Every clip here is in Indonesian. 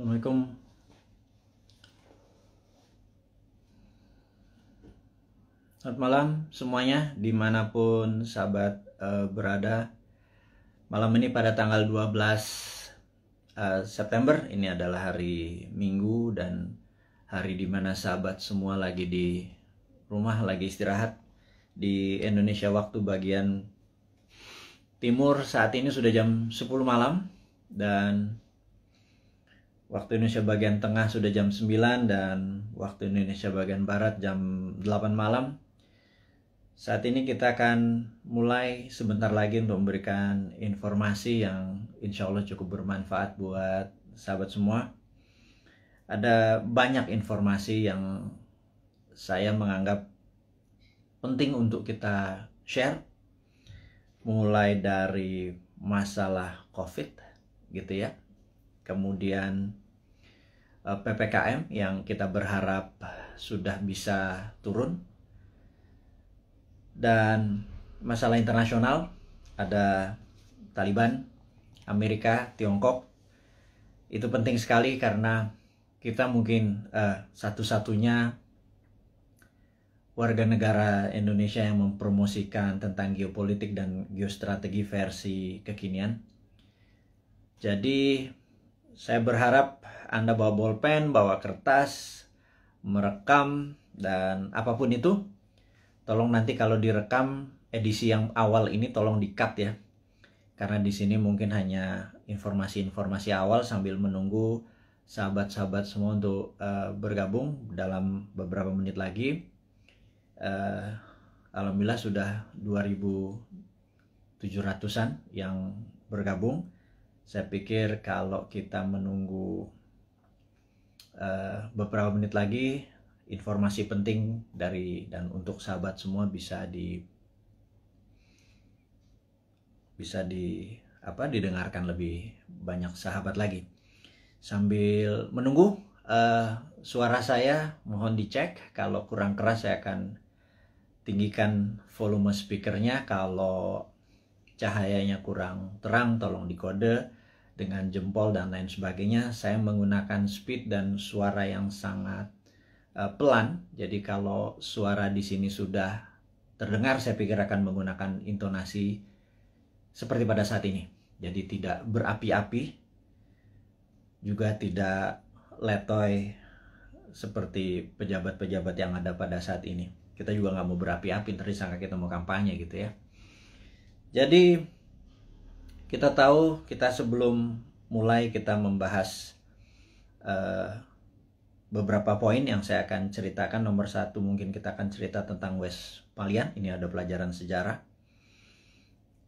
Assalamualaikum Selamat malam semuanya dimanapun sahabat uh, berada Malam ini pada tanggal 12 uh, eh, September ini adalah hari Minggu dan hari dimana sahabat semua lagi di rumah lagi istirahat di Indonesia waktu bagian timur saat ini sudah jam 10 malam dan waktu Indonesia bagian tengah sudah jam 9 dan waktu Indonesia bagian barat jam 8 malam. Saat ini kita akan mulai sebentar lagi untuk memberikan informasi yang insya Allah cukup bermanfaat buat sahabat semua. Ada banyak informasi yang saya menganggap penting untuk kita share mulai dari masalah COVID gitu ya, kemudian Eh, PPKM yang kita berharap sudah bisa turun. Dan masalah internasional ada Taliban, Amerika, Tiongkok. Itu penting sekali karena kita mungkin uh, satu-satunya warga negara Indonesia yang mempromosikan tentang geopolitik dan geostrategi versi kekinian. Jadi saya berharap anda bawa bolpen, bawa kertas, merekam, dan apapun itu, tolong nanti kalau direkam edisi yang awal ini tolong di-cut ya. Karena di sini mungkin hanya informasi-informasi awal sambil menunggu sahabat-sahabat semua untuk uh, bergabung dalam beberapa menit lagi. Uh, Alhamdulillah sudah 2.700-an yang bergabung. Saya pikir kalau kita menunggu Eh, beberapa menit lagi informasi penting dari dan untuk sahabat semua bisa di bisa di apa didengarkan lebih banyak sahabat lagi. Sambil menunggu uh, suara saya mohon dicek kalau kurang keras saya akan tinggikan volume speakernya kalau cahayanya kurang terang tolong dikode dengan jempol dan lain sebagainya. Saya menggunakan speed dan suara yang sangat uh, pelan. Jadi kalau suara di sini sudah terdengar, saya pikir akan menggunakan intonasi seperti pada saat ini. Jadi tidak berapi-api, juga tidak letoy seperti pejabat-pejabat yang ada pada saat ini. Kita juga nggak mau berapi-api, nanti sangka kita mau kampanye gitu ya. Jadi kita tahu kita sebelum mulai kita membahas uh, beberapa poin yang saya akan ceritakan. Nomor satu mungkin kita akan cerita tentang Westphalia. Ini ada pelajaran sejarah.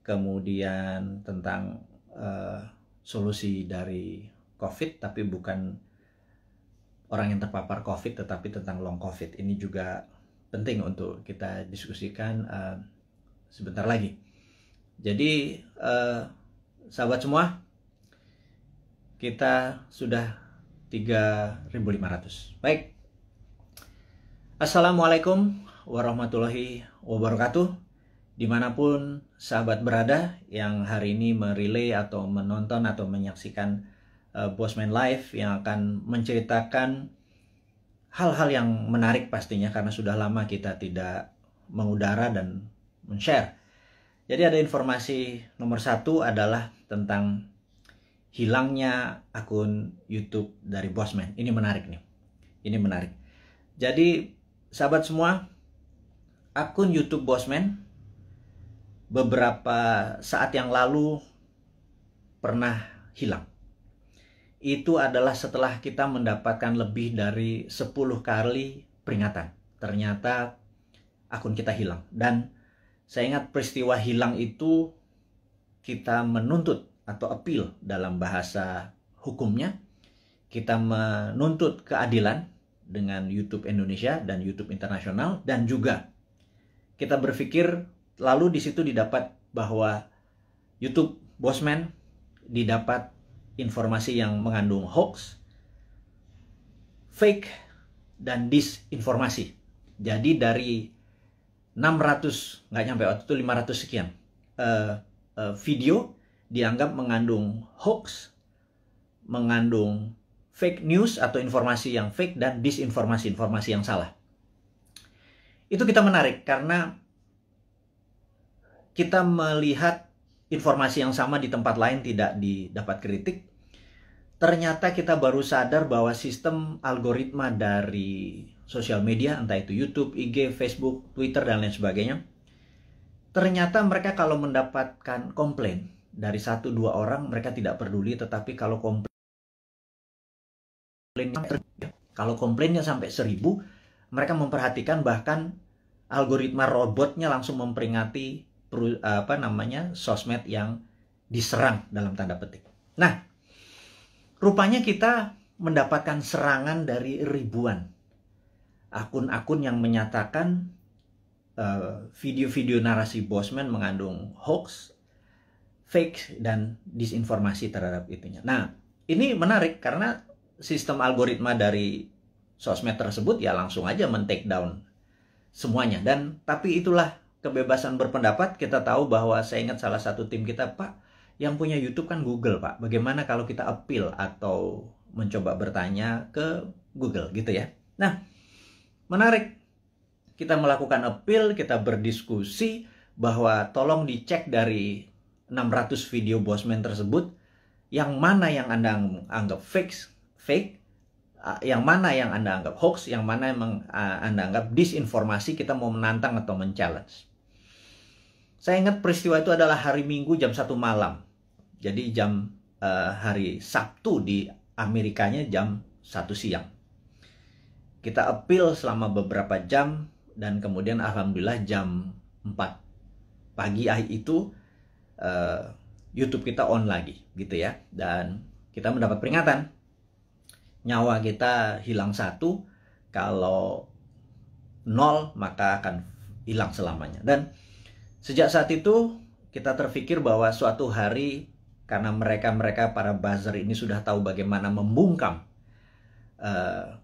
Kemudian tentang uh, solusi dari COVID, tapi bukan orang yang terpapar COVID, tetapi tentang long COVID. Ini juga penting untuk kita diskusikan uh, sebentar lagi. Jadi uh, sahabat semua, kita sudah 3.500. Baik. Assalamualaikum warahmatullahi wabarakatuh. Dimanapun sahabat berada yang hari ini merilay atau menonton atau menyaksikan uh, Bosman Live yang akan menceritakan hal-hal yang menarik pastinya karena sudah lama kita tidak mengudara dan men-share jadi ada informasi nomor satu adalah tentang hilangnya akun YouTube dari Bosman. Ini menarik nih. Ini menarik. Jadi sahabat semua, akun YouTube Bosman beberapa saat yang lalu pernah hilang. Itu adalah setelah kita mendapatkan lebih dari 10 kali peringatan. Ternyata akun kita hilang dan saya ingat peristiwa hilang itu kita menuntut atau appeal dalam bahasa hukumnya. Kita menuntut keadilan dengan YouTube Indonesia dan YouTube internasional dan juga kita berpikir lalu di situ didapat bahwa YouTube Bosman didapat informasi yang mengandung hoax, fake, dan disinformasi. Jadi dari 600 nggak nyampe waktu itu 500 sekian uh, uh, video dianggap mengandung hoax, mengandung fake news atau informasi yang fake dan disinformasi informasi yang salah. Itu kita menarik karena kita melihat informasi yang sama di tempat lain tidak didapat kritik. Ternyata kita baru sadar bahwa sistem algoritma dari sosial media, entah itu YouTube, IG, Facebook, Twitter, dan lain sebagainya. Ternyata mereka kalau mendapatkan komplain dari satu dua orang mereka tidak peduli, tetapi kalau komplain kalau komplainnya sampai seribu, mereka memperhatikan bahkan algoritma robotnya langsung memperingati apa namanya sosmed yang diserang dalam tanda petik. Nah, rupanya kita mendapatkan serangan dari ribuan akun-akun yang menyatakan eh, video-video uh, narasi Bosman mengandung hoax, fake dan disinformasi terhadap itunya. Nah, ini menarik karena sistem algoritma dari sosmed tersebut ya langsung aja men down semuanya dan tapi itulah kebebasan berpendapat kita tahu bahwa saya ingat salah satu tim kita Pak yang punya YouTube kan Google Pak. Bagaimana kalau kita appeal atau mencoba bertanya ke Google gitu ya. Nah, menarik. Kita melakukan appeal, kita berdiskusi bahwa tolong dicek dari 600 video Bosman tersebut yang mana yang Anda anggap fake, fake, ah, yang mana yang Anda anggap hoax, yang mana yang ah, Anda anggap disinformasi, kita mau menantang atau men Saya ingat peristiwa itu adalah hari Minggu jam 1 malam. Jadi jam uh, hari Sabtu di Amerikanya jam 1 siang kita appeal selama beberapa jam dan kemudian alhamdulillah jam 4 pagi itu uh, YouTube kita on lagi gitu ya dan kita mendapat peringatan nyawa kita hilang satu kalau nol maka akan hilang selamanya dan sejak saat itu kita terpikir bahwa suatu hari karena mereka-mereka para buzzer ini sudah tahu bagaimana membungkam uh,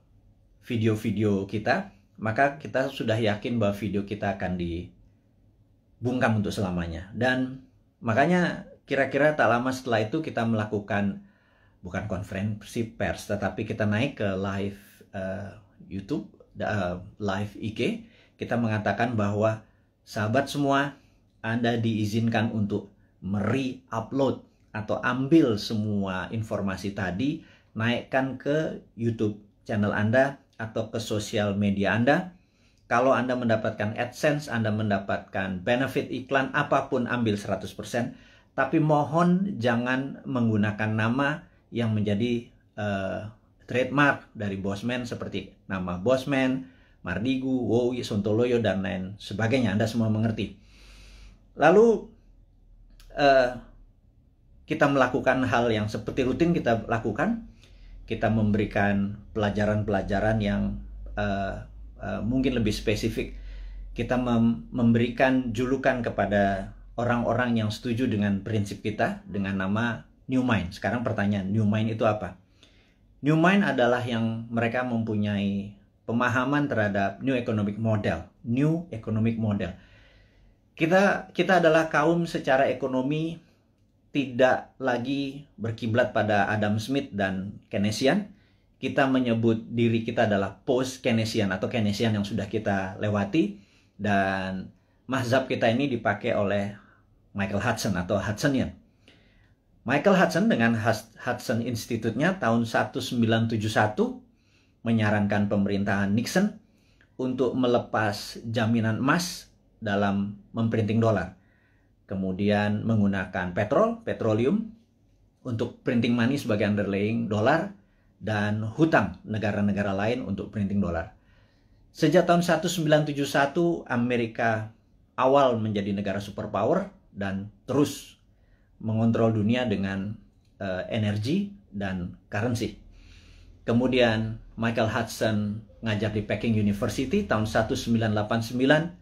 video-video kita, maka kita sudah yakin bahwa video kita akan dibungkam untuk selamanya. Dan makanya kira-kira tak lama setelah itu kita melakukan bukan konferensi pers, tetapi kita naik ke live uh, YouTube, uh, live IG, kita mengatakan bahwa sahabat semua, Anda diizinkan untuk meri-upload atau ambil semua informasi tadi, naikkan ke YouTube channel Anda atau ke sosial media Anda. Kalau Anda mendapatkan AdSense, Anda mendapatkan benefit iklan apapun ambil 100%, tapi mohon jangan menggunakan nama yang menjadi uh, trademark dari Bosman seperti nama Bosman, Mardigu, Wowi, Sontoloyo dan lain sebagainya. Anda semua mengerti. Lalu uh, kita melakukan hal yang seperti rutin kita lakukan kita memberikan pelajaran-pelajaran yang uh, uh, mungkin lebih spesifik. Kita mem memberikan julukan kepada orang-orang yang setuju dengan prinsip kita dengan nama New Mind. Sekarang pertanyaan, New Mind itu apa? New Mind adalah yang mereka mempunyai pemahaman terhadap New Economic Model. New Economic Model. Kita kita adalah kaum secara ekonomi tidak lagi berkiblat pada Adam Smith dan Keynesian, kita menyebut diri kita adalah post Keynesian atau Keynesian yang sudah kita lewati dan mazhab kita ini dipakai oleh Michael Hudson atau Hudsonian. Michael Hudson dengan Hudson Institute-nya tahun 1971 menyarankan pemerintahan Nixon untuk melepas jaminan emas dalam memprinting dolar kemudian menggunakan petrol, petroleum untuk printing money sebagai underlying dolar dan hutang negara-negara lain untuk printing dolar. Sejak tahun 1971 Amerika awal menjadi negara superpower dan terus mengontrol dunia dengan uh, energi dan currency. Kemudian Michael Hudson ngajar di Peking University tahun 1989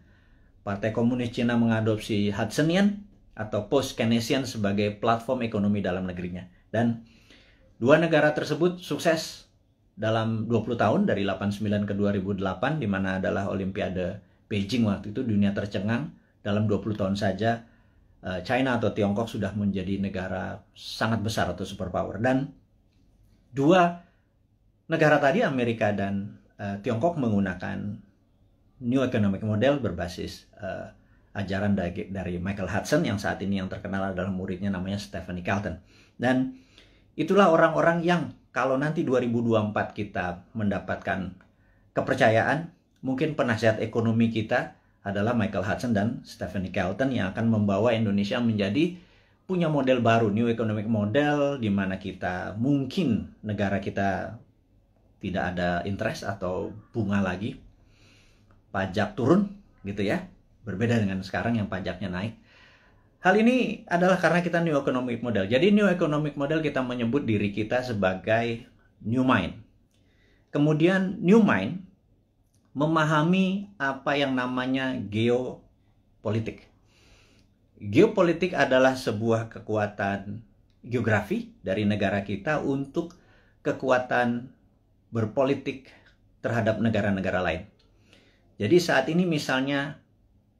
Partai Komunis Cina mengadopsi Hudsonian atau Post-Keynesian sebagai platform ekonomi dalam negerinya. Dan dua negara tersebut sukses dalam 20 tahun dari 89 ke 2008 di mana adalah Olimpiade Beijing waktu itu dunia tercengang dalam 20 tahun saja eh, China atau Tiongkok sudah menjadi negara sangat besar atau superpower dan dua negara tadi Amerika dan eh, Tiongkok menggunakan New Economic Model berbasis uh, ajaran dari, dari Michael Hudson yang saat ini yang terkenal adalah muridnya namanya Stephanie Carlton. Dan itulah orang-orang yang kalau nanti 2024 kita mendapatkan kepercayaan, mungkin penasihat ekonomi kita adalah Michael Hudson dan Stephanie Kelton yang akan membawa Indonesia menjadi punya model baru, new economic model, di mana kita mungkin negara kita tidak ada interest atau bunga lagi, pajak turun gitu ya. Berbeda dengan sekarang yang pajaknya naik. Hal ini adalah karena kita new economic model. Jadi new economic model kita menyebut diri kita sebagai new mind. Kemudian new mind memahami apa yang namanya geopolitik. Geopolitik adalah sebuah kekuatan geografi dari negara kita untuk kekuatan berpolitik terhadap negara-negara lain. Jadi saat ini misalnya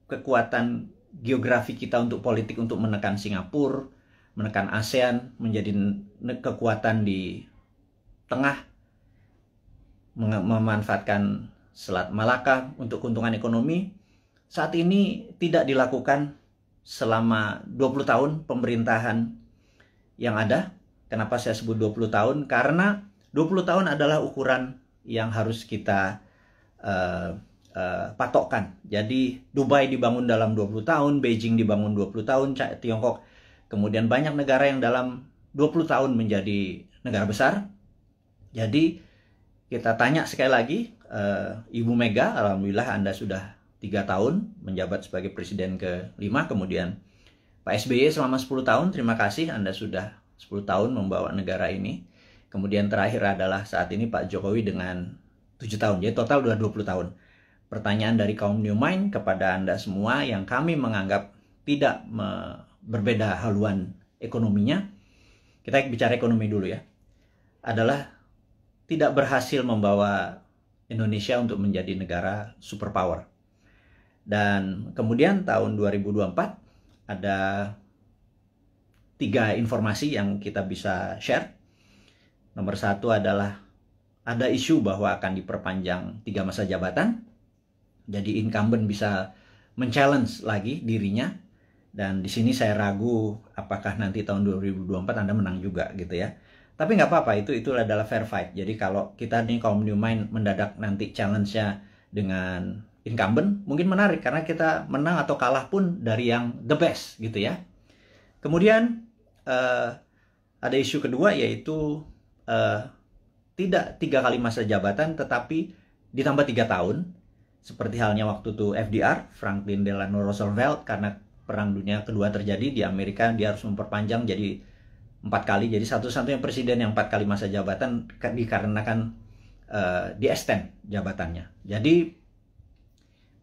kekuatan geografi kita untuk politik untuk menekan Singapura, menekan ASEAN menjadi kekuatan di tengah memanfaatkan Selat Malaka untuk keuntungan ekonomi saat ini tidak dilakukan selama 20 tahun pemerintahan yang ada. Kenapa saya sebut 20 tahun? Karena 20 tahun adalah ukuran yang harus kita uh, Eh, patokan. Jadi Dubai dibangun dalam 20 tahun, Beijing dibangun 20 tahun, Tiongkok kemudian banyak negara yang dalam 20 tahun menjadi negara besar. Jadi kita tanya sekali lagi uh, Ibu Mega, alhamdulillah Anda sudah tiga tahun menjabat sebagai presiden ke-5 kemudian Pak SBY selama 10 tahun, terima kasih Anda sudah 10 tahun membawa negara ini. Kemudian terakhir adalah saat ini Pak Jokowi dengan 7 tahun, jadi total sudah 20 tahun pertanyaan dari kaum New Mind kepada Anda semua yang kami menganggap tidak me berbeda haluan ekonominya. Kita bicara ekonomi dulu ya. Adalah tidak berhasil membawa Indonesia untuk menjadi negara superpower. Dan kemudian tahun 2024 ada tiga informasi yang kita bisa share. Nomor satu adalah ada isu bahwa akan diperpanjang tiga masa jabatan jadi incumbent bisa men-challenge lagi dirinya dan di sini saya ragu apakah nanti tahun 2024 Anda menang juga gitu ya. Tapi nggak apa-apa itu itu adalah fair fight. Jadi kalau kita nih kaum new mind mendadak nanti challenge-nya dengan incumbent mungkin menarik karena kita menang atau kalah pun dari yang the best gitu ya. Kemudian uh, ada isu kedua yaitu uh, tidak tiga kali masa jabatan tetapi ditambah tiga tahun seperti halnya waktu itu FDR, Franklin Delano Roosevelt, karena Perang Dunia Kedua terjadi di Amerika, dia harus memperpanjang jadi empat kali. Jadi satu-satunya presiden yang empat kali masa jabatan dikarenakan uh, di extend jabatannya. Jadi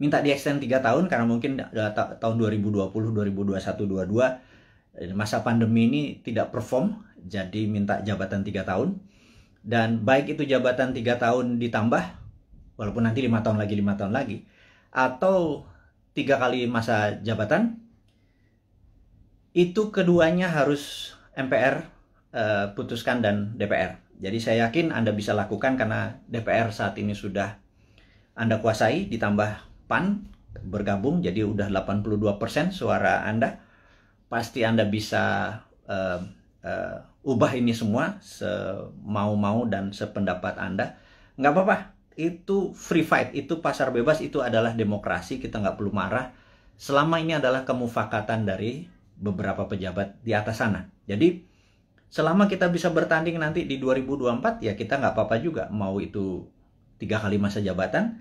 minta di extend tiga tahun karena mungkin uh, tahun 2020, 2021, 2022 masa pandemi ini tidak perform, jadi minta jabatan tiga tahun. Dan baik itu jabatan tiga tahun ditambah walaupun nanti lima tahun lagi lima tahun lagi atau tiga kali masa jabatan itu keduanya harus MPR uh, eh, putuskan dan DPR. Jadi saya yakin Anda bisa lakukan karena DPR saat ini sudah Anda kuasai ditambah PAN bergabung jadi udah 82% suara Anda. Pasti Anda bisa uh, uh, ubah ini semua semau-mau dan sependapat Anda. Nggak apa-apa, itu free fight, itu pasar bebas, itu adalah demokrasi, kita nggak perlu marah. Selama ini adalah kemufakatan dari beberapa pejabat di atas sana. Jadi selama kita bisa bertanding nanti di 2024 ya kita nggak apa-apa juga mau itu tiga kali masa jabatan.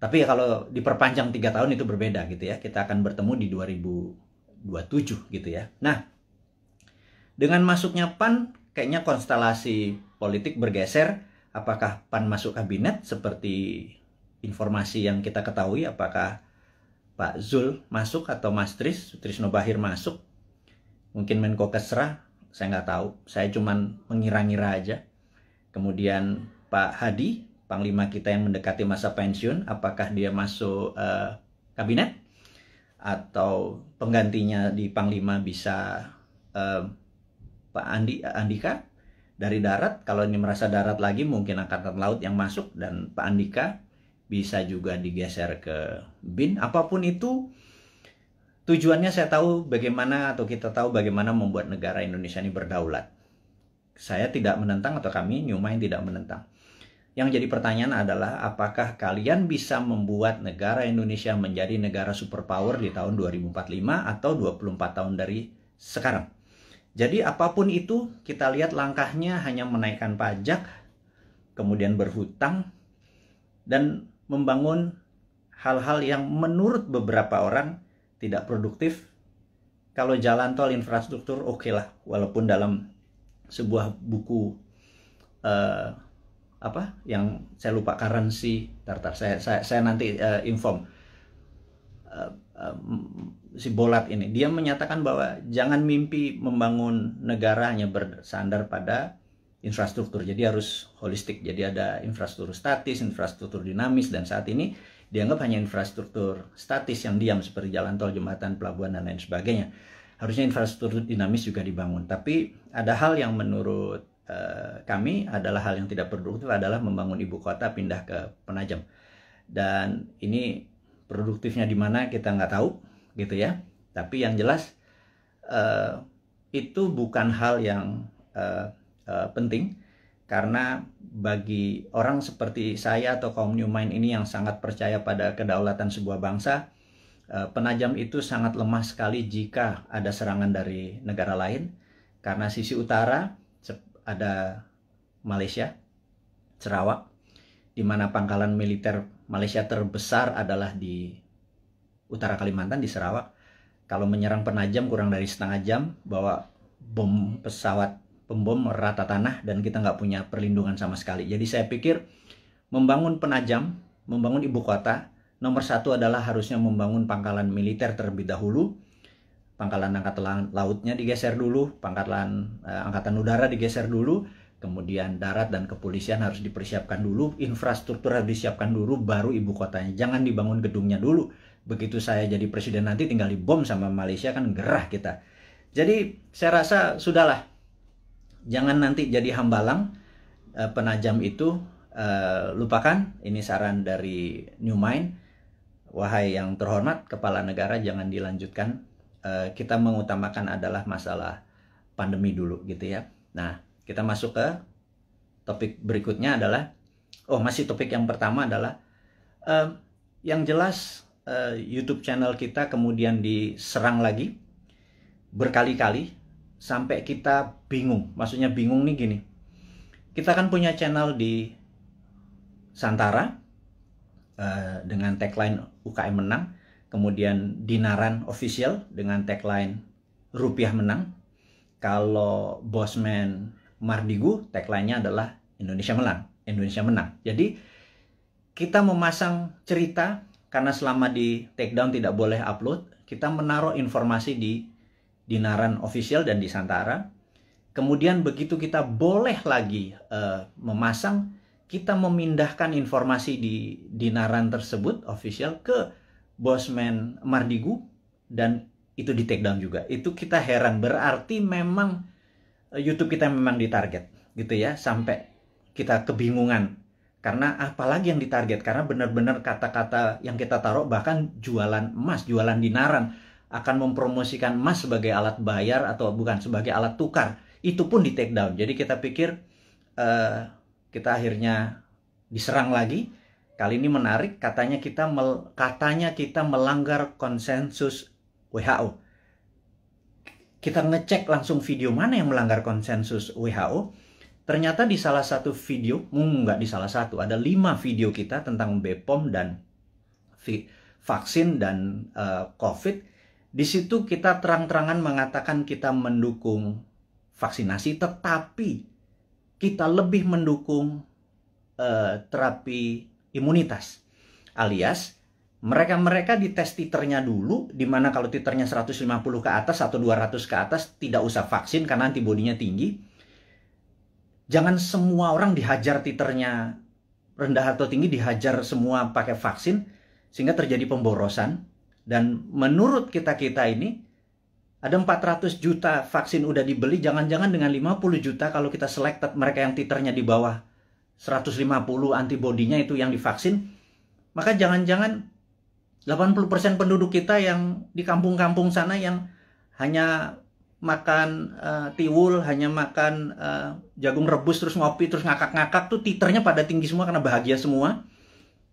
Tapi ya kalau diperpanjang tiga tahun itu berbeda gitu ya. Kita akan bertemu di 2027 gitu ya. Nah, dengan masuknya PAN kayaknya konstelasi politik bergeser apakah PAN masuk kabinet seperti informasi yang kita ketahui apakah Pak Zul masuk atau Mas Tris, Trisno Bahir masuk. Mungkin Menko Kesra, saya nggak tahu. Saya cuma mengira-ngira aja. Kemudian Pak Hadi, Panglima kita yang mendekati masa pensiun, apakah dia masuk uh, kabinet? Atau penggantinya di Panglima bisa uh, Pak Andi, Andika? dari darat kalau ini merasa darat lagi mungkin angkatan laut yang masuk dan Pak Andika bisa juga digeser ke bin apapun itu tujuannya saya tahu bagaimana atau kita tahu bagaimana membuat negara Indonesia ini berdaulat saya tidak menentang atau kami Nyumain tidak menentang yang jadi pertanyaan adalah apakah kalian bisa membuat negara Indonesia menjadi negara superpower di tahun 2045 atau 24 tahun dari sekarang jadi apapun itu kita lihat langkahnya hanya menaikkan pajak, kemudian berhutang dan membangun hal-hal yang menurut beberapa orang tidak produktif. Kalau jalan tol infrastruktur oke okay lah, walaupun dalam sebuah buku uh, apa yang saya lupa currency, tartar saya saya, saya nanti uh, inform. Uh, uh, si Bolat ini. Dia menyatakan bahwa jangan mimpi membangun negara hanya bersandar pada infrastruktur. Jadi harus holistik. Jadi ada infrastruktur statis, infrastruktur dinamis dan saat ini dianggap hanya infrastruktur statis yang diam seperti jalan tol, jembatan, pelabuhan dan lain sebagainya. Harusnya infrastruktur dinamis juga dibangun. Tapi ada hal yang menurut eh, kami adalah hal yang tidak produktif adalah membangun ibu kota pindah ke penajam. Dan ini produktifnya di mana kita nggak tahu, gitu ya. Tapi yang jelas uh, itu bukan hal yang uh, uh, penting karena bagi orang seperti saya atau kaum new mind ini yang sangat percaya pada kedaulatan sebuah bangsa, penajam itu sangat lemah sekali jika ada serangan dari negara lain karena sisi utara ada Malaysia, Sarawak, di mana pangkalan militer Malaysia terbesar adalah di utara Kalimantan di Sarawak kalau menyerang penajam kurang dari setengah jam bawa bom pesawat pembom rata tanah dan kita nggak punya perlindungan sama sekali. Jadi saya pikir membangun penajam, membangun ibu kota, nomor satu adalah harusnya membangun pangkalan militer terlebih dahulu, pangkalan angkatan lautnya digeser dulu, pangkalan eh, angkatan udara digeser dulu, kemudian darat dan kepolisian harus dipersiapkan dulu, infrastruktur harus disiapkan dulu, baru ibu kotanya. Jangan dibangun gedungnya dulu begitu saya jadi presiden nanti tinggal dibom sama Malaysia kan gerah kita. Jadi saya rasa sudahlah. Jangan nanti jadi hambalang e, eh, penajam itu e, lupakan. Ini saran dari New Mind. Wahai yang terhormat kepala negara jangan dilanjutkan. E, kita mengutamakan adalah masalah pandemi dulu gitu ya. Nah, kita masuk ke topik berikutnya adalah oh masih topik yang pertama adalah yang jelas Eh, YouTube channel kita kemudian diserang lagi berkali-kali sampai kita bingung. Maksudnya bingung nih gini. Kita kan punya channel di Santara uh, dengan tagline UKM menang, kemudian Dinaran official dengan tagline rupiah menang. Kalau Bosman Mardigu tagline-nya adalah Indonesia menang, Indonesia menang. Jadi kita memasang cerita karena selama di takedown tidak boleh upload, kita menaruh informasi di Dinaran official dan di Santara. Kemudian begitu kita boleh lagi uh, memasang, kita memindahkan informasi di Dinaran tersebut official ke Bosman Mardigu dan itu di takedown juga. Itu kita heran berarti memang eh, YouTube kita memang ditarget gitu ya sampai kita kebingungan karena apalagi yang ditarget karena benar-benar kata-kata yang kita taruh bahkan jualan emas jualan dinaran akan mempromosikan emas sebagai alat bayar atau bukan sebagai alat tukar itu pun di take down jadi kita pikir uh, kita akhirnya diserang lagi kali ini menarik katanya kita mel, katanya kita melanggar konsensus WHO kita ngecek langsung video mana yang melanggar konsensus WHO Ternyata di salah satu video, nggak di salah satu, ada lima video kita tentang BPOM dan vaksin dan uh, COVID. Di situ kita terang-terangan mengatakan kita mendukung vaksinasi, tetapi kita lebih mendukung uh, terapi imunitas. Alias, mereka-mereka di dites titernya dulu, di mana kalau titernya 150 ke atas atau 200 ke atas tidak usah vaksin karena antibodinya tinggi jangan semua orang dihajar titernya rendah atau tinggi dihajar semua pakai vaksin sehingga terjadi pemborosan dan menurut kita-kita ini ada 400 juta vaksin udah dibeli, jangan-jangan dengan 50 juta kalau kita selected mereka yang titernya di bawah 150 antibodinya itu yang divaksin, maka jangan-jangan 80% penduduk kita yang di kampung-kampung sana yang hanya makan uh, tiwul, hanya makan uh, jagung rebus, terus ngopi, terus ngakak-ngakak tuh titernya pada tinggi semua karena bahagia semua.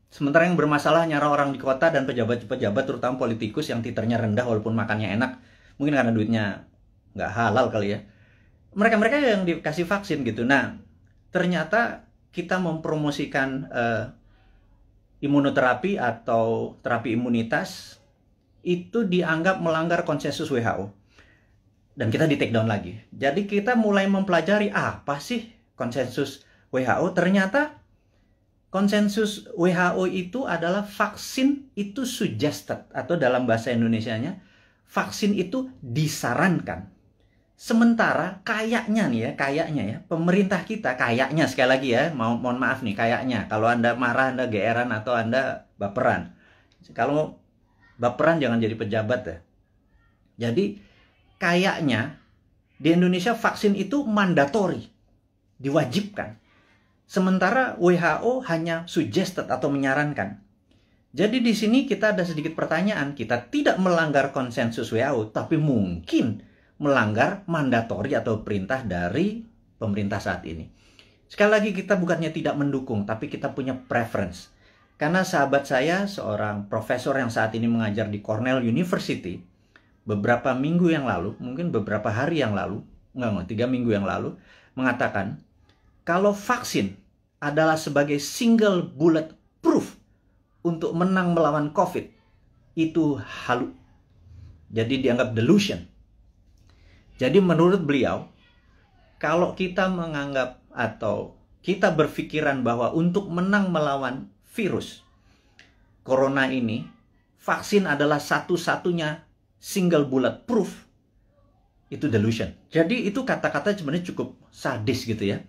Sementara yang bermasalah nyara orang di kota dan pejabat-pejabat terutama politikus yang titernya rendah walaupun makannya enak. Mungkin karena duitnya nggak halal kali ya. Mereka-mereka yang dikasih vaksin gitu. Nah, ternyata kita mempromosikan uh, imunoterapi atau terapi imunitas itu dianggap melanggar konsensus WHO dan kita di take down lagi. Jadi kita mulai mempelajari ah, apa sih konsensus WHO. Ternyata konsensus WHO itu adalah vaksin itu suggested atau dalam bahasa Indonesianya vaksin itu disarankan. Sementara kayaknya nih ya, kayaknya ya, pemerintah kita kayaknya sekali lagi ya, mau mohon maaf nih kayaknya. Kalau Anda marah, Anda geeran atau Anda baperan. Kalau baperan jangan jadi pejabat ya. Jadi kayaknya di Indonesia vaksin itu mandatori, diwajibkan. Sementara WHO hanya suggested atau menyarankan. Jadi di sini kita ada sedikit pertanyaan, kita tidak melanggar konsensus WHO, tapi mungkin melanggar mandatori atau perintah dari pemerintah saat ini. Sekali lagi kita bukannya tidak mendukung, tapi kita punya preference. Karena sahabat saya, seorang profesor yang saat ini mengajar di Cornell University, beberapa minggu yang lalu, mungkin beberapa hari yang lalu, enggak, enggak, tiga minggu yang lalu, mengatakan kalau vaksin adalah sebagai single bullet proof untuk menang melawan COVID, itu halu. Jadi dianggap delusion. Jadi menurut beliau, kalau kita menganggap atau kita berpikiran bahwa untuk menang melawan virus corona ini, vaksin adalah satu-satunya single bullet proof itu delusion. Jadi itu kata-kata sebenarnya cukup sadis gitu ya.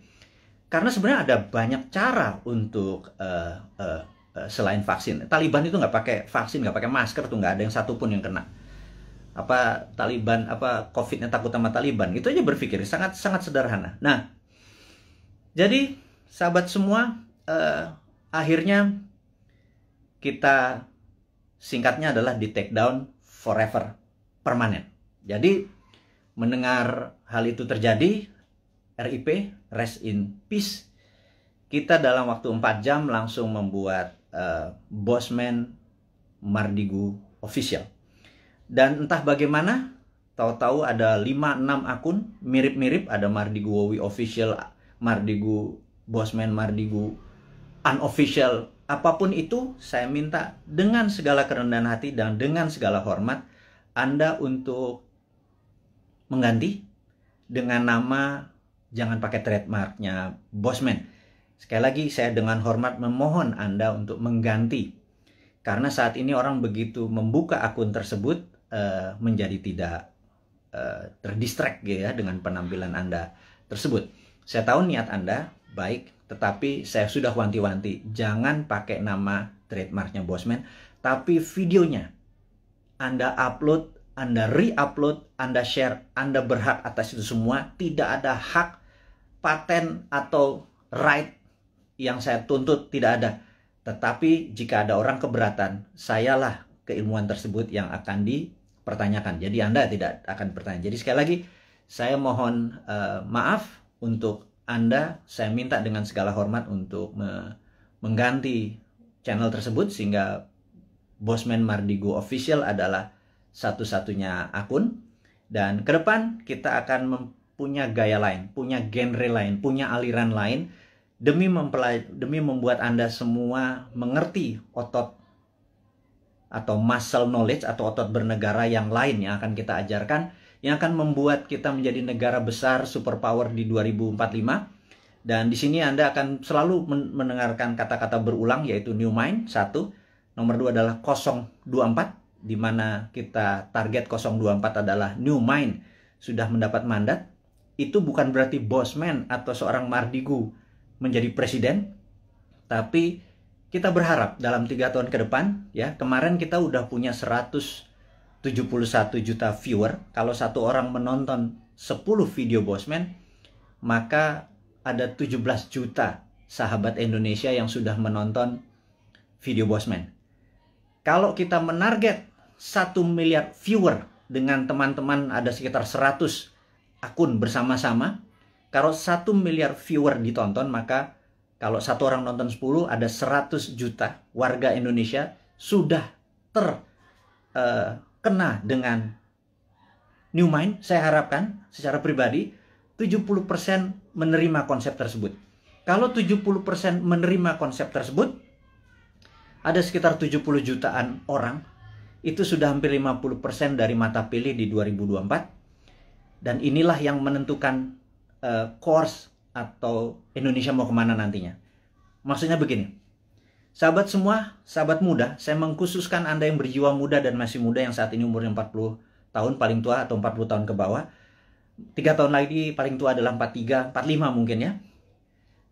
Karena sebenarnya ada banyak cara untuk uh, uh, selain vaksin. Taliban itu nggak pakai vaksin, nggak pakai masker tuh nggak ada yang satu pun yang kena. Apa Taliban apa COVID-nya takut sama Taliban itu aja berpikir sangat sangat sederhana. Nah, jadi sahabat semua uh, akhirnya kita singkatnya adalah di take down forever permanen. Jadi mendengar hal itu terjadi, RIP, rest in peace, kita dalam waktu 4 jam langsung membuat uh, Bosman Mardigu official. Dan entah bagaimana, tahu-tahu ada 5-6 akun mirip-mirip, ada Mardigu Wowi official, Mardigu Bosman Mardigu unofficial apapun itu saya minta dengan segala kerendahan hati dan dengan segala hormat anda untuk mengganti dengan nama jangan pakai trademarknya Bosman. Sekali lagi saya dengan hormat memohon Anda untuk mengganti karena saat ini orang begitu membuka akun tersebut eh, menjadi tidak uh, gitu ya dengan penampilan Anda tersebut. Saya tahu niat Anda baik, tetapi saya sudah wanti-wanti jangan pakai nama trademarknya Bosman, tapi videonya anda upload, Anda re-upload, Anda share, Anda berhak atas itu semua. Tidak ada hak paten atau right yang saya tuntut, tidak ada. Tetapi jika ada orang keberatan, sayalah keilmuan tersebut yang akan dipertanyakan. Jadi Anda tidak akan bertanya. Jadi sekali lagi, saya mohon uh, maaf untuk Anda. Saya minta dengan segala hormat untuk me mengganti channel tersebut sehingga Bosman Mardigo Official adalah satu-satunya akun. Dan ke depan kita akan mempunyai gaya lain, punya genre lain, punya aliran lain demi demi membuat Anda semua mengerti otot atau muscle knowledge atau otot bernegara yang lain yang akan kita ajarkan yang akan membuat kita menjadi negara besar superpower di 2045 dan di sini Anda akan selalu mendengarkan kata-kata berulang yaitu new mind satu Nomor dua adalah 024, di mana kita target 024 adalah new mind, sudah mendapat mandat. Itu bukan berarti bosman atau seorang mardigu menjadi presiden, tapi kita berharap dalam tiga tahun ke depan, ya kemarin kita udah punya 171 juta viewer. Kalau satu orang menonton 10 video Bosman, maka ada 17 juta sahabat Indonesia yang sudah menonton video Bosman kalau kita menarget 1 miliar viewer dengan teman-teman ada sekitar 100 akun bersama-sama, kalau 1 miliar viewer ditonton, maka kalau satu orang nonton 10, ada 100 juta warga Indonesia sudah terkena eh, uh, dengan New Mind. Saya harapkan secara pribadi 70% menerima konsep tersebut. Kalau 70% menerima konsep tersebut, ada sekitar 70 jutaan orang itu sudah hampir 50% dari mata pilih di 2024 dan inilah yang menentukan uh, course atau Indonesia mau kemana nantinya maksudnya begini sahabat semua sahabat muda saya mengkhususkan anda yang berjiwa muda dan masih muda yang saat ini umurnya 40 tahun paling tua atau 40 tahun ke bawah tiga tahun lagi paling tua adalah 43 45 mungkin ya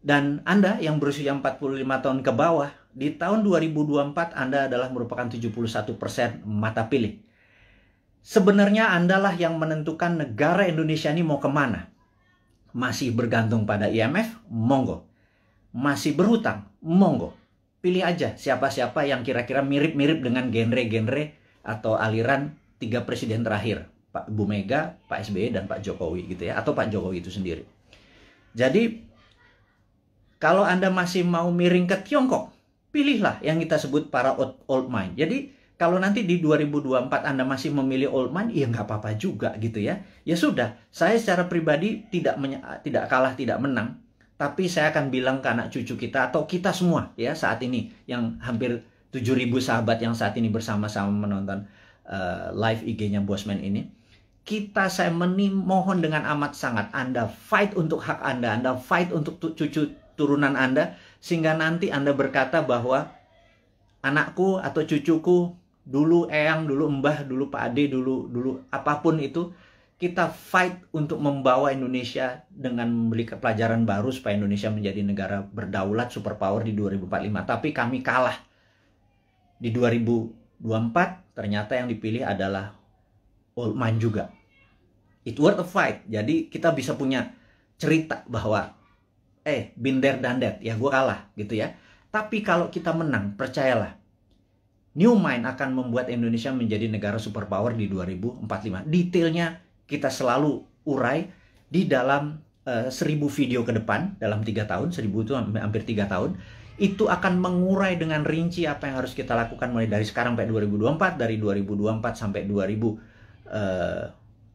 dan anda yang berusia 45 tahun ke bawah di tahun 2024 Anda adalah merupakan 71% mata pilih. Sebenarnya Anda lah yang menentukan negara Indonesia ini mau kemana. Masih bergantung pada IMF? Monggo. Masih berhutang? Monggo. Pilih aja siapa-siapa yang kira-kira mirip-mirip dengan genre-genre atau aliran tiga presiden terakhir. Pak Bu Mega, Pak SBY, e, dan Pak Jokowi gitu ya. Atau Pak Jokowi itu sendiri. Jadi, kalau Anda masih mau miring ke Tiongkok, pilihlah yang kita sebut para old, old mind. Jadi kalau nanti di 2024 Anda masih memilih old mind, ya nggak apa-apa juga gitu ya. Ya sudah, saya secara pribadi tidak tidak kalah, tidak menang. Tapi saya akan bilang ke anak cucu kita atau kita semua ya saat ini yang hampir 7000 sahabat yang saat ini bersama-sama menonton uh, live IG-nya Bosman ini. Kita saya menim mohon dengan amat sangat Anda fight untuk hak Anda, Anda fight untuk cucu turunan Anda sehingga nanti Anda berkata bahwa anakku atau cucuku dulu eyang, dulu mbah, dulu Pak Ade, dulu dulu apapun itu kita fight untuk membawa Indonesia dengan membeli pelajaran baru supaya Indonesia menjadi negara berdaulat superpower di 2045. Tapi kami kalah di 2024. Ternyata yang dipilih adalah old man juga. It worth a fight. Jadi kita bisa punya cerita bahwa eh binder dan that ya gue kalah gitu ya tapi kalau kita menang percayalah New Mind akan membuat Indonesia menjadi negara superpower di 2045. Detailnya kita selalu urai di dalam uh, eh, 1000 video ke depan dalam tiga tahun, seribu itu hampir tiga tahun. Itu akan mengurai dengan rinci apa yang harus kita lakukan mulai dari sekarang sampai 2024, dari 2024 sampai 2045.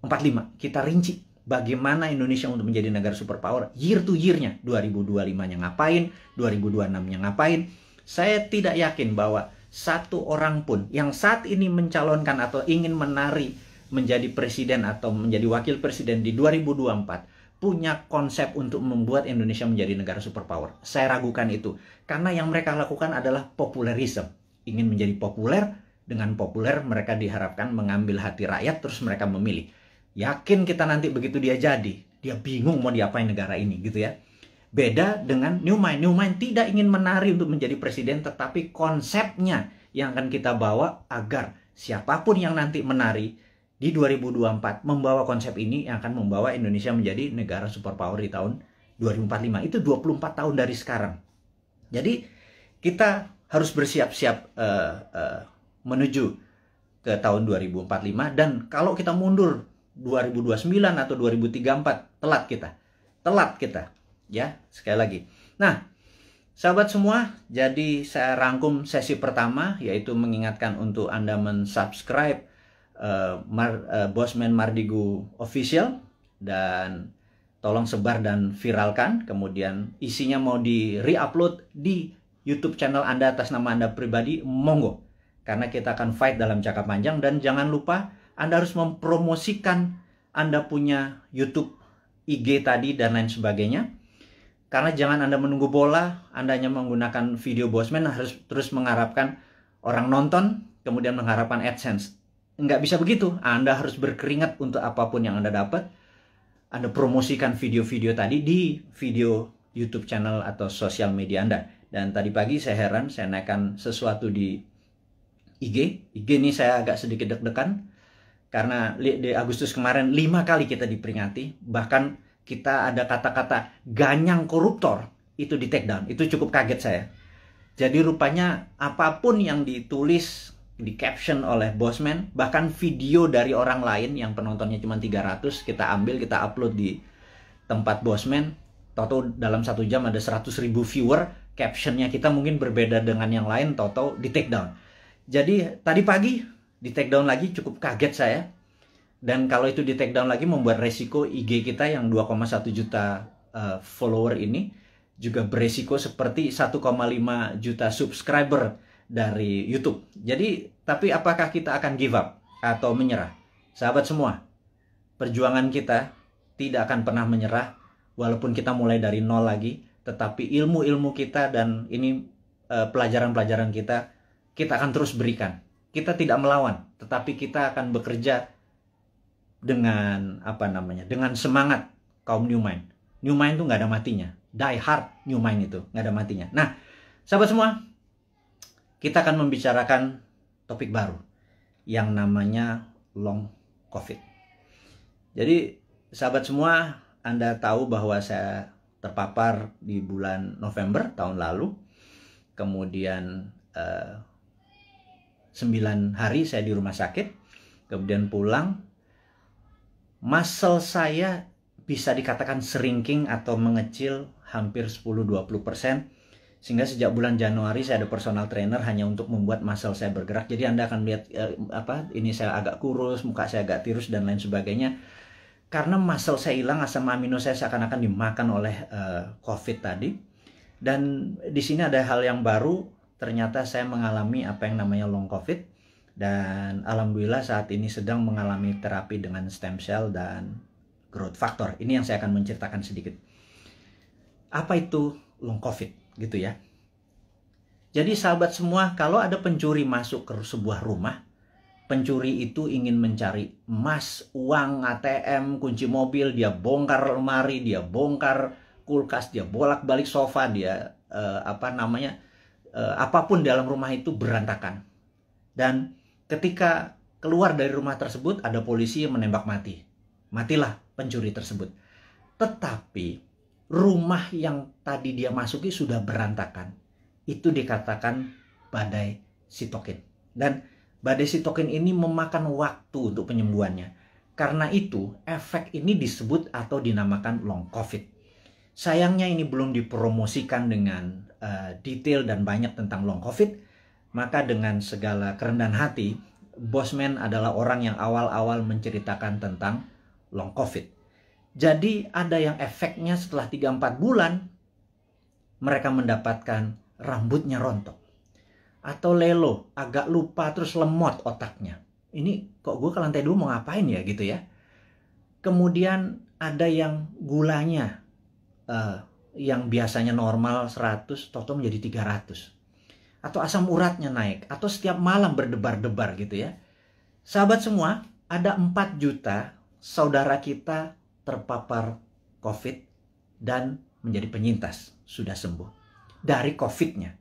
Eh, kita rinci bagaimana Indonesia untuk menjadi negara superpower year to year-nya 2025-nya ngapain 2026-nya ngapain saya tidak yakin bahwa satu orang pun yang saat ini mencalonkan atau ingin menari menjadi presiden atau menjadi wakil presiden di 2024 punya konsep untuk membuat Indonesia menjadi negara superpower. Saya ragukan itu karena yang mereka lakukan adalah popularisme, ingin menjadi populer dengan populer mereka diharapkan mengambil hati rakyat terus mereka memilih. Yakin kita nanti begitu dia jadi, dia bingung mau diapain negara ini gitu ya. Beda dengan New Mind. New Mind tidak ingin menari untuk menjadi presiden tetapi konsepnya yang akan kita bawa agar siapapun yang nanti menari di 2024 membawa konsep ini yang akan membawa Indonesia menjadi negara superpower di tahun 2045. Itu 24 tahun dari sekarang. Jadi kita harus bersiap-siap uh, uh, menuju ke tahun 2045 dan kalau kita mundur 2029 atau 2034 telat kita telat kita ya sekali lagi nah sahabat semua jadi saya rangkum sesi pertama yaitu mengingatkan untuk anda mensubscribe uh, Mar, uh, Bosman Mardigu official dan tolong sebar dan viralkan kemudian isinya mau di reupload di YouTube channel anda atas nama anda pribadi monggo karena kita akan fight dalam jangka panjang dan jangan lupa anda harus mempromosikan Anda punya YouTube, IG tadi, dan lain sebagainya. Karena jangan Anda menunggu bola, Anda hanya menggunakan video bosman, harus terus mengharapkan orang nonton, kemudian mengharapkan AdSense. Enggak bisa begitu, Anda harus berkeringat untuk apapun yang Anda dapat. Anda promosikan video-video tadi di video YouTube channel atau sosial media Anda. Dan tadi pagi saya heran, saya naikkan sesuatu di IG. IG ini saya agak sedikit deg-degan karena di Agustus kemarin lima kali kita diperingati bahkan kita ada kata-kata ganyang koruptor itu di take down itu cukup kaget saya jadi rupanya apapun yang ditulis di caption oleh bosman bahkan video dari orang lain yang penontonnya cuma 300 kita ambil kita upload di tempat bosman Toto dalam satu jam ada 100 ribu viewer captionnya kita mungkin berbeda dengan yang lain Toto di take down jadi tadi pagi di take down lagi cukup kaget saya dan kalau itu di take down lagi membuat resiko IG kita yang 2,1 juta uh, follower ini juga beresiko seperti 1,5 juta subscriber dari YouTube. Jadi, tapi apakah kita akan give up atau menyerah? Sahabat semua, perjuangan kita tidak akan pernah menyerah walaupun kita mulai dari nol lagi, tetapi ilmu-ilmu kita dan ini eh, pelajaran-pelajaran uh, kita kita akan terus berikan kita tidak melawan, tetapi kita akan bekerja dengan apa namanya, dengan semangat kaum New Mind. New Mind itu nggak ada matinya, die hard New Mind itu nggak ada matinya. Nah, sahabat semua, kita akan membicarakan topik baru yang namanya long COVID. Jadi sahabat semua, Anda tahu bahwa saya terpapar di bulan November tahun lalu, kemudian eh, 9 hari saya di rumah sakit, kemudian pulang. Muscle saya bisa dikatakan shrinking atau mengecil hampir 10-20%. Sehingga sejak bulan Januari saya ada personal trainer hanya untuk membuat muscle saya bergerak. Jadi Anda akan lihat eh, apa ini saya agak kurus, muka saya agak tirus dan lain sebagainya. Karena muscle saya hilang, asam amino saya seakan-akan dimakan oleh eh, COVID tadi. Dan di sini ada hal yang baru, ternyata saya mengalami apa yang namanya long covid dan alhamdulillah saat ini sedang mengalami terapi dengan stem cell dan growth factor. Ini yang saya akan menceritakan sedikit. Apa itu long covid gitu ya? Jadi sahabat semua, kalau ada pencuri masuk ke sebuah rumah, pencuri itu ingin mencari emas, uang, ATM, kunci mobil, dia bongkar lemari, dia bongkar kulkas, dia bolak-balik sofa, dia eh, apa namanya? uh, apapun dalam rumah itu berantakan. Dan ketika keluar dari rumah tersebut ada polisi yang menembak mati. Matilah pencuri tersebut. Tetapi rumah yang tadi dia masuki sudah berantakan. Itu dikatakan badai sitokin. Dan badai sitokin ini memakan waktu untuk penyembuhannya. Karena itu, efek ini disebut atau dinamakan long covid Sayangnya ini belum dipromosikan dengan uh, detail dan banyak tentang long covid. Maka dengan segala kerendahan hati, Bosman adalah orang yang awal-awal menceritakan tentang long covid. Jadi ada yang efeknya setelah 3-4 bulan mereka mendapatkan rambutnya rontok. Atau lelo, agak lupa terus lemot otaknya. Ini kok gue ke lantai dua mau ngapain ya gitu ya. Kemudian ada yang gulanya uh, yang biasanya normal 100 toto menjadi 300 atau asam uratnya naik atau setiap malam berdebar-debar gitu ya sahabat semua ada 4 juta saudara kita terpapar covid dan menjadi penyintas sudah sembuh dari covidnya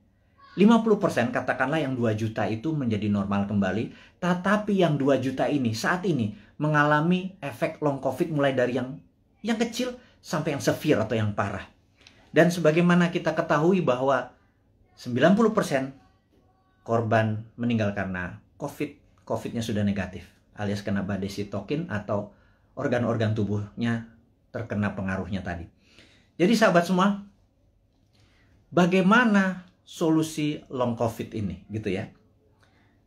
50% katakanlah yang 2 juta itu menjadi normal kembali, tetapi yang 2 juta ini saat ini mengalami efek long covid mulai dari yang yang kecil sampai yang severe atau yang parah. Dan sebagaimana kita ketahui bahwa 90% korban meninggal karena COVID, COVID-nya sudah negatif alias kena badai sitokin atau organ-organ tubuhnya terkena pengaruhnya tadi. Jadi sahabat semua, bagaimana solusi long COVID ini gitu ya?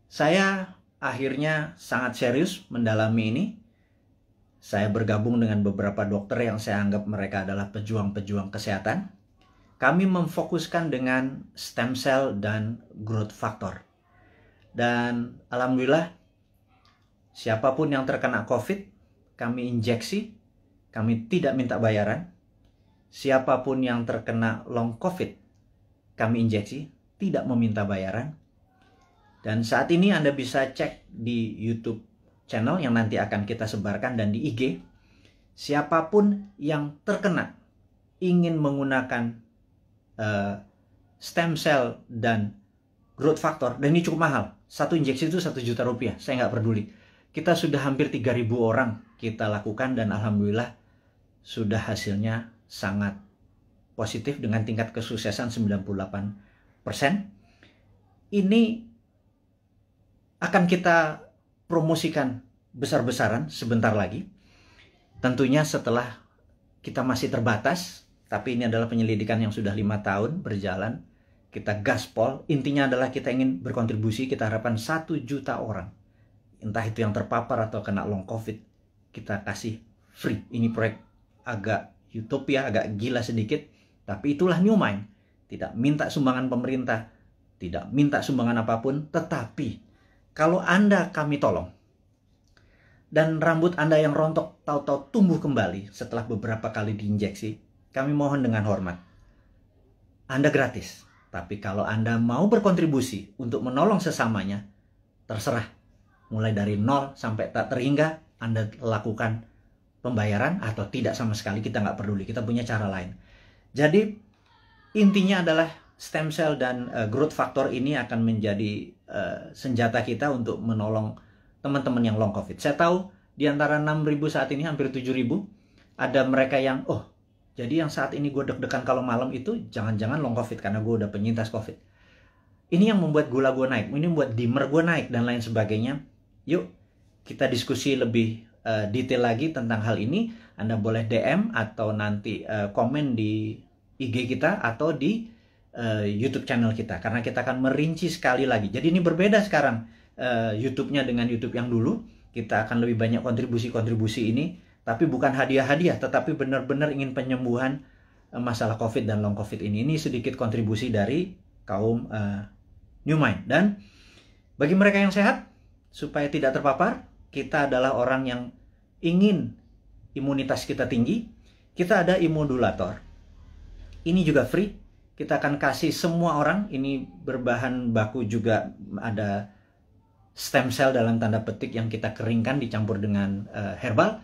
Saya akhirnya sangat serius mendalami ini saya bergabung dengan beberapa dokter yang saya anggap mereka adalah pejuang-pejuang kesehatan. Kami memfokuskan dengan stem cell dan growth factor. Dan alhamdulillah siapapun yang terkena COVID, kami injeksi, kami tidak minta bayaran. Siapapun yang terkena long COVID, kami injeksi, tidak meminta bayaran. Dan saat ini Anda bisa cek di YouTube channel yang nanti akan kita sebarkan dan di IG, siapapun yang terkena ingin menggunakan uh, stem cell dan growth factor, dan ini cukup mahal, satu injeksi itu satu juta rupiah, saya nggak peduli. Kita sudah hampir 3.000 orang kita lakukan dan alhamdulillah sudah hasilnya sangat positif dengan tingkat kesuksesan 98%. Ini akan kita promosikan besar-besaran sebentar lagi. Tentunya setelah kita masih terbatas, tapi ini adalah penyelidikan yang sudah lima tahun berjalan. Kita gaspol, intinya adalah kita ingin berkontribusi, kita harapkan satu juta orang. Entah itu yang terpapar atau kena long covid, kita kasih free. Ini proyek agak utopia, agak gila sedikit, tapi itulah New Mind. Tidak minta sumbangan pemerintah, tidak minta sumbangan apapun, tetapi kalau Anda kami tolong, dan rambut Anda yang rontok tahu-tahu tumbuh kembali setelah beberapa kali diinjeksi, kami mohon dengan hormat. Anda gratis, tapi kalau Anda mau berkontribusi untuk menolong sesamanya, terserah. Mulai dari nol sampai tak terhingga, Anda lakukan pembayaran atau tidak sama sekali kita nggak peduli kita punya cara lain jadi intinya adalah stem cell dan uh, growth factor ini akan menjadi uh, senjata kita untuk menolong teman-teman yang long covid. Saya tahu di antara 6.000 saat ini hampir 7.000 ada mereka yang oh jadi yang saat ini gue deg-degan kalau malam itu jangan-jangan long covid karena gue udah penyintas covid. Ini yang membuat gula gue naik, ini membuat dimer gue naik dan lain sebagainya. Yuk kita diskusi lebih uh, detail lagi tentang hal ini. Anda boleh DM atau nanti uh, komen di IG kita atau di uh, YouTube channel kita karena kita akan merinci sekali lagi. Jadi ini berbeda sekarang uh, YouTube-nya dengan YouTube yang dulu. Kita akan lebih banyak kontribusi-kontribusi ini, tapi bukan hadiah-hadiah, tetapi benar-benar ingin penyembuhan uh, masalah COVID dan long COVID ini. Ini sedikit kontribusi dari kaum uh, New Mind dan bagi mereka yang sehat supaya tidak terpapar, kita adalah orang yang ingin imunitas kita tinggi, kita ada imodulator. Ini juga free, kita akan kasih semua orang ini berbahan baku juga ada stem cell dalam tanda petik yang kita keringkan dicampur dengan uh, herbal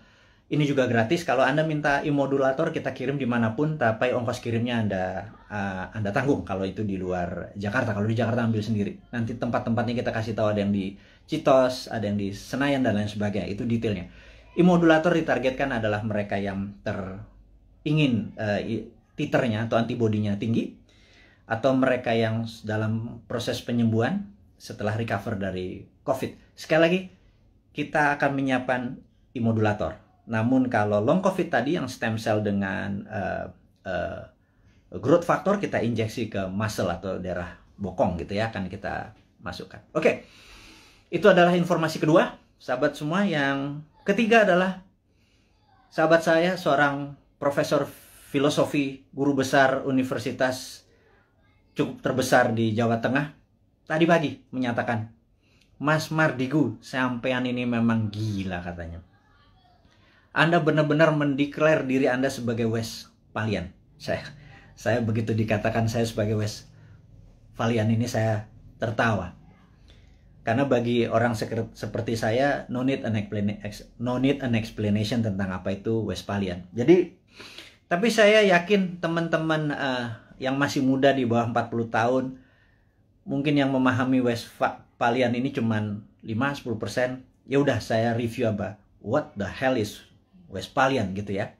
ini juga gratis kalau anda minta imodulator kita kirim dimanapun tapi ongkos kirimnya anda uh, anda tanggung kalau itu di luar Jakarta kalau di Jakarta ambil sendiri nanti tempat-tempatnya kita kasih tahu ada yang di Citos ada yang di Senayan dan lain sebagainya itu detailnya imodulator ditargetkan adalah mereka yang teringin uh, eh, titernya atau antibodinya tinggi atau mereka yang dalam proses penyembuhan setelah recover dari COVID. Sekali lagi, kita akan menyiapkan imodulator. Namun kalau long COVID tadi yang stem cell dengan uh, uh, growth factor kita injeksi ke muscle atau daerah bokong gitu ya akan kita masukkan. Oke. Okay. Itu adalah informasi kedua, sahabat semua. Yang ketiga adalah sahabat saya seorang profesor filosofi, guru besar Universitas cukup terbesar di Jawa Tengah tadi pagi menyatakan Mas Mardigu sampean ini memang gila katanya. Anda benar-benar mendeklar diri Anda sebagai West Valian. Saya saya begitu dikatakan saya sebagai West Valian ini saya tertawa. Karena bagi orang seperti saya, no need an explanation, no need an explanation tentang apa itu West Valian Jadi, tapi saya yakin teman-teman uh, yang masih muda di bawah 40 tahun mungkin yang memahami Westphalian ini cuman 5-10% ya udah saya review apa what the hell is Westphalian gitu ya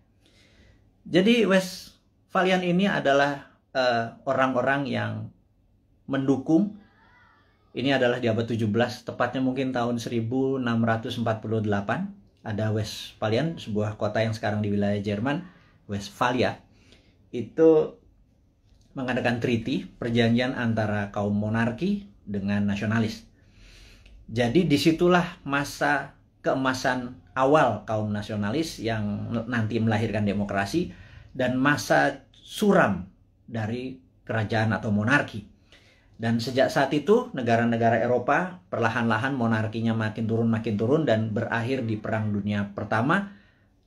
jadi Westphalian ini adalah eh, orang-orang uh, yang mendukung ini adalah di abad 17 tepatnya mungkin tahun 1648 ada Westphalian sebuah kota yang sekarang di wilayah Jerman Westphalia itu mengadakan treaty, perjanjian antara kaum monarki dengan nasionalis. Jadi disitulah masa keemasan awal kaum nasionalis yang nanti melahirkan demokrasi dan masa suram dari kerajaan atau monarki. Dan sejak saat itu negara-negara Eropa perlahan-lahan monarkinya makin turun makin turun dan berakhir di Perang Dunia Pertama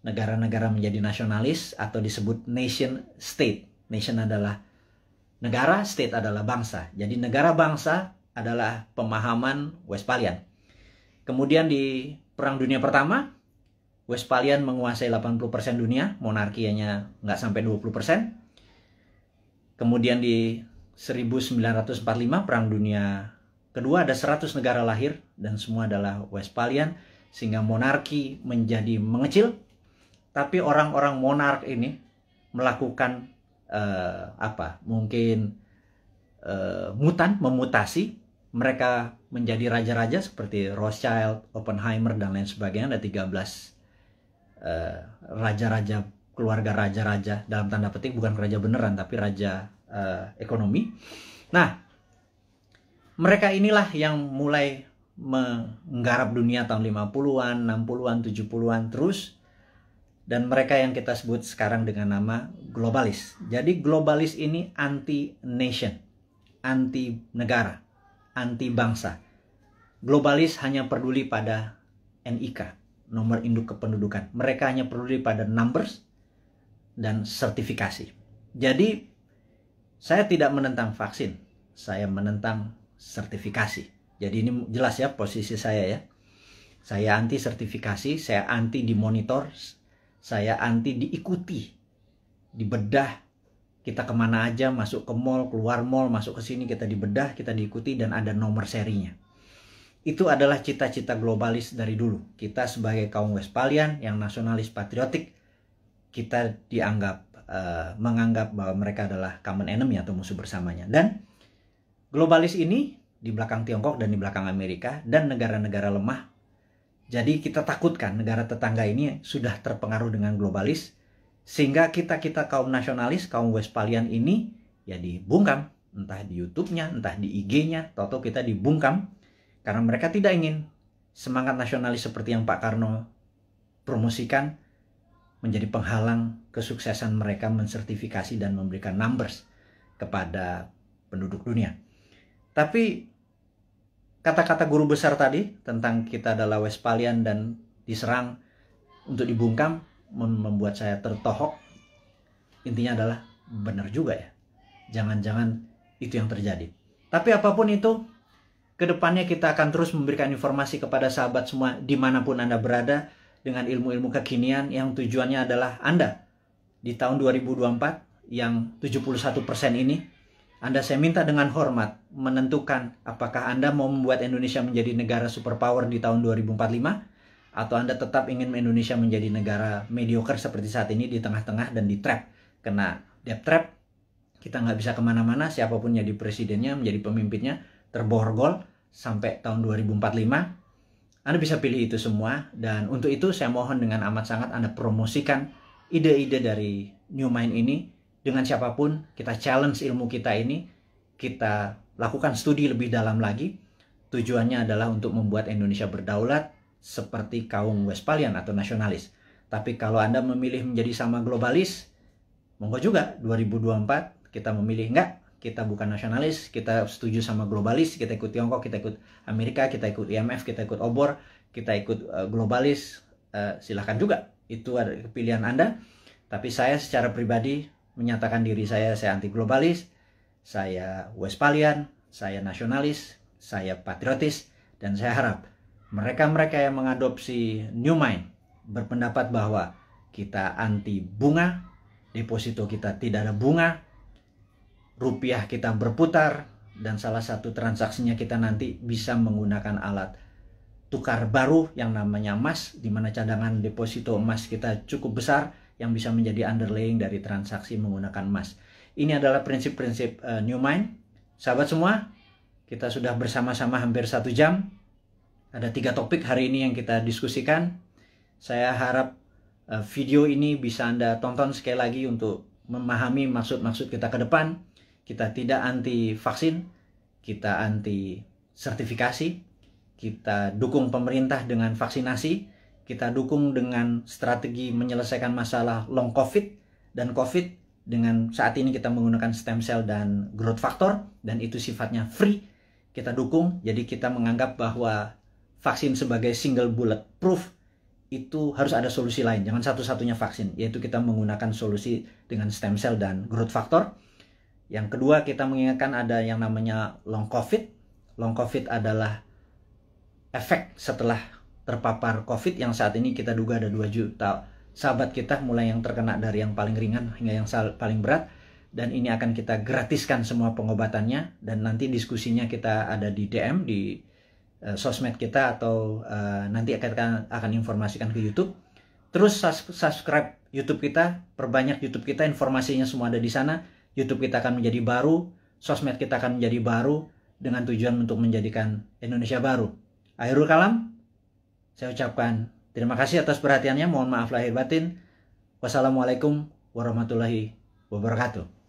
negara-negara menjadi nasionalis atau disebut nation state. Nation adalah Negara, state adalah bangsa. Jadi negara bangsa adalah pemahaman Westphalian. Kemudian di Perang Dunia Pertama, Westphalian menguasai 80% dunia, monarkianya nggak sampai 20%. Kemudian di 1945, Perang Dunia Kedua ada 100 negara lahir dan semua adalah Westphalian sehingga monarki menjadi mengecil. Tapi orang-orang monark ini melakukan uh, apa mungkin uh, mutan memutasi mereka menjadi raja-raja seperti Rothschild, Oppenheimer dan lain sebagainya ada 13 eh, raja-raja uh, keluarga raja-raja dalam tanda petik bukan raja beneran tapi raja uh, ekonomi. Nah, mereka inilah yang mulai menggarap dunia tahun 50-an, 60-an, 70-an terus dan mereka yang kita sebut sekarang dengan nama globalis. Jadi globalis ini anti nation, anti negara, anti bangsa. Globalis hanya peduli pada NIK, nomor induk kependudukan. Mereka hanya peduli pada numbers dan sertifikasi. Jadi saya tidak menentang vaksin, saya menentang sertifikasi. Jadi ini jelas ya posisi saya ya. Saya anti sertifikasi, saya anti dimonitor, saya anti diikuti dibedah kita kemana aja masuk ke mall keluar mall masuk ke sini kita dibedah kita diikuti dan ada nomor serinya itu adalah cita-cita globalis dari dulu kita sebagai kaum Westphalian yang nasionalis patriotik kita dianggap uh, menganggap bahwa mereka adalah common enemy atau musuh bersamanya dan globalis ini di belakang Tiongkok dan di belakang Amerika dan negara-negara lemah jadi kita takutkan negara tetangga ini sudah terpengaruh dengan globalis sehingga kita-kita kaum nasionalis, kaum westpalian ini ya dibungkam. Entah di Youtube-nya, entah di IG-nya, toto kita dibungkam. Karena mereka tidak ingin semangat nasionalis seperti yang Pak Karno promosikan menjadi penghalang kesuksesan mereka mensertifikasi dan memberikan numbers kepada penduduk dunia. Tapi kata-kata guru besar tadi tentang kita adalah westpalian dan diserang untuk dibungkam membuat saya tertohok intinya adalah benar juga ya jangan-jangan itu yang terjadi tapi apapun itu kedepannya kita akan terus memberikan informasi kepada sahabat semua dimanapun anda berada dengan ilmu-ilmu kekinian yang tujuannya adalah anda di tahun 2024 yang 71% persen ini anda saya minta dengan hormat menentukan apakah Anda mau membuat Indonesia menjadi negara superpower di tahun 2045 atau Anda tetap ingin Indonesia menjadi negara mediocre seperti saat ini di tengah-tengah dan di trap kena debt trap kita nggak bisa kemana-mana siapapun jadi presidennya menjadi pemimpinnya terborgol sampai tahun 2045 anda bisa pilih itu semua dan untuk itu saya mohon dengan amat sangat Anda promosikan ide-ide dari New Mind ini dengan siapapun kita challenge ilmu kita ini kita lakukan studi lebih dalam lagi tujuannya adalah untuk membuat Indonesia berdaulat seperti kaum Westphalian atau nasionalis. Tapi kalau Anda memilih menjadi sama globalis, monggo juga 2024 kita memilih enggak, kita bukan nasionalis, kita setuju sama globalis, kita ikut Tiongkok, kita ikut Amerika, kita ikut IMF, kita ikut obor, kita ikut uh, globalis, uh, eh, silahkan juga. Itu ada pilihan Anda. Tapi saya secara pribadi menyatakan diri saya saya anti globalis, saya Westphalian, saya nasionalis, saya patriotis dan saya harap mereka-mereka yang mengadopsi New Mind berpendapat bahwa kita anti bunga, deposito kita tidak ada bunga, rupiah kita berputar, dan salah satu transaksinya kita nanti bisa menggunakan alat tukar baru yang namanya emas, di mana cadangan deposito emas kita cukup besar yang bisa menjadi underlying dari transaksi menggunakan emas. Ini adalah prinsip-prinsip uh, New Mind. Sahabat semua, kita sudah bersama-sama hampir satu jam ada tiga topik hari ini yang kita diskusikan. Saya harap eh, video ini bisa Anda tonton sekali lagi untuk memahami maksud-maksud kita ke depan. Kita tidak anti vaksin, kita anti sertifikasi, kita dukung pemerintah dengan vaksinasi, kita dukung dengan strategi menyelesaikan masalah long covid dan covid dengan saat ini kita menggunakan stem cell dan growth factor dan itu sifatnya free kita dukung jadi kita menganggap bahwa vaksin sebagai single bullet proof itu harus ada solusi lain. Jangan satu-satunya vaksin, yaitu kita menggunakan solusi dengan stem cell dan growth factor. Yang kedua, kita mengingatkan ada yang namanya long COVID. Long COVID adalah efek setelah terpapar COVID yang saat ini kita duga ada 2 juta sahabat kita mulai yang terkena dari yang paling ringan hingga yang paling berat dan ini akan kita gratiskan semua pengobatannya dan nanti diskusinya kita ada di DM di Eh, sosmed kita atau uh, nanti akan akan informasikan ke YouTube. Terus subscribe YouTube kita, perbanyak YouTube kita, informasinya semua ada di sana. YouTube kita akan menjadi baru, sosmed kita akan menjadi baru dengan tujuan untuk menjadikan Indonesia baru. Akhirul kalam, saya ucapkan terima kasih atas perhatiannya. Mohon maaf lahir batin. Wassalamualaikum warahmatullahi wabarakatuh.